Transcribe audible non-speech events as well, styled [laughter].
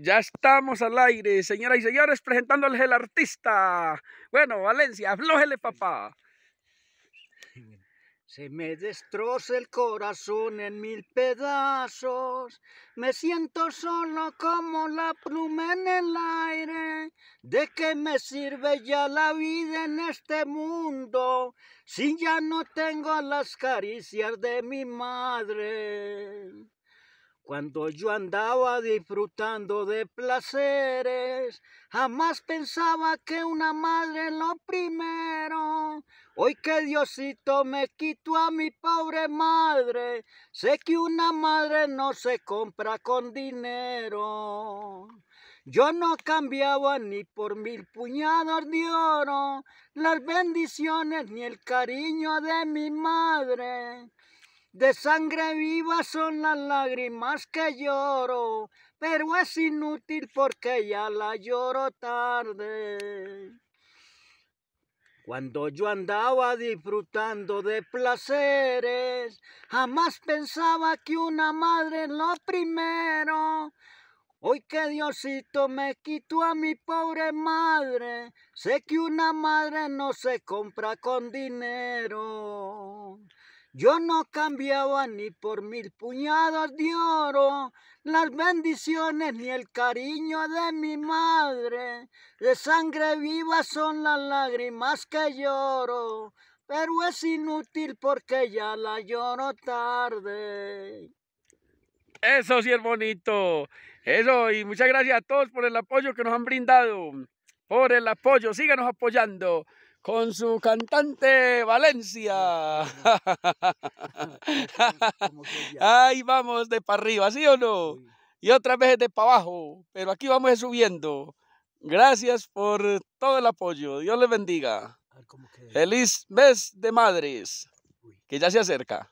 Ya estamos al aire, señoras y señores, presentándoles el artista. Bueno, Valencia, aflójele, papá. Se me destroza el corazón en mil pedazos. Me siento solo como la pluma en el aire. ¿De qué me sirve ya la vida en este mundo si ya no tengo las caricias de mi madre? Cuando yo andaba disfrutando de placeres, jamás pensaba que una madre lo primero. Hoy que Diosito me quitó a mi pobre madre, sé que una madre no se compra con dinero. Yo no cambiaba ni por mil puñados de oro las bendiciones ni el cariño de mi madre. De sangre viva son las lágrimas que lloro, pero es inútil porque ya la lloro tarde. Cuando yo andaba disfrutando de placeres, jamás pensaba que una madre lo primero. Hoy que Diosito me quitó a mi pobre madre, sé que una madre no se compra con dinero. Yo no cambiaba ni por mil puñados de oro las bendiciones ni el cariño de mi madre. De sangre viva son las lágrimas que lloro, pero es inútil porque ya la lloro tarde. Eso sí es bonito. Eso, y muchas gracias a todos por el apoyo que nos han brindado. Por el apoyo, síganos apoyando con su cantante Valencia. [laughs] Ahí vamos de para arriba, ¿sí o no? Y otra vez de para abajo, pero aquí vamos subiendo. Gracias por todo el apoyo. Dios les bendiga. Feliz mes de madres, que ya se acerca.